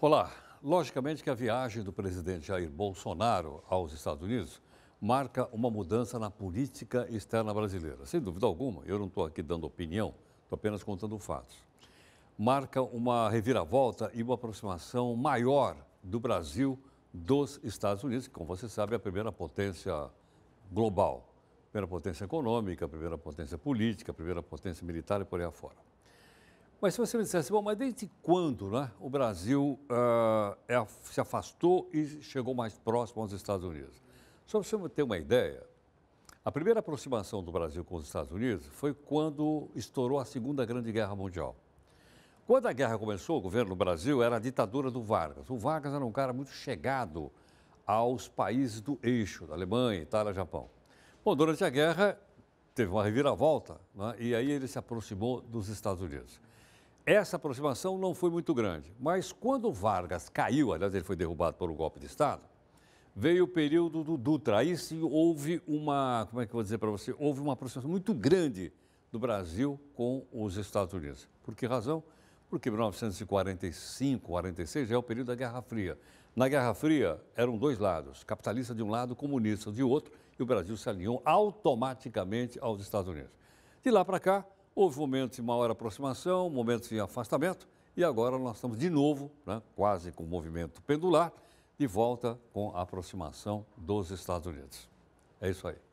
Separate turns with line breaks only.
Olá. Logicamente que a viagem do presidente Jair Bolsonaro aos Estados Unidos marca uma mudança na política externa brasileira. Sem dúvida alguma, eu não estou aqui dando opinião, estou apenas contando fatos. Marca uma reviravolta e uma aproximação maior do Brasil dos Estados Unidos, que, como você sabe, é a primeira potência global. Primeira potência econômica, primeira potência política, primeira potência militar e por aí afora. Mas se você me dissesse, bom, mas desde quando né, o Brasil uh, é, se afastou e chegou mais próximo aos Estados Unidos? Só para você ter uma ideia, a primeira aproximação do Brasil com os Estados Unidos foi quando estourou a Segunda Grande Guerra Mundial. Quando a guerra começou, o governo do Brasil era a ditadura do Vargas. O Vargas era um cara muito chegado aos países do eixo, da Alemanha, Itália, Japão. Bom, durante a guerra teve uma reviravolta né, e aí ele se aproximou dos Estados Unidos. Essa aproximação não foi muito grande, mas quando Vargas caiu, aliás, ele foi derrubado por um golpe de Estado, veio o período do Dutra. Aí sim houve uma, como é que eu vou dizer para você, houve uma aproximação muito grande do Brasil com os Estados Unidos. Por que razão? Porque 1945, 46 já é o período da Guerra Fria. Na Guerra Fria eram dois lados, capitalista de um lado, comunista de outro, e o Brasil se alinhou automaticamente aos Estados Unidos. De lá para cá, Houve momentos de maior aproximação, momentos de afastamento, e agora nós estamos de novo, né, quase com o movimento pendular, de volta com a aproximação dos Estados Unidos. É isso aí.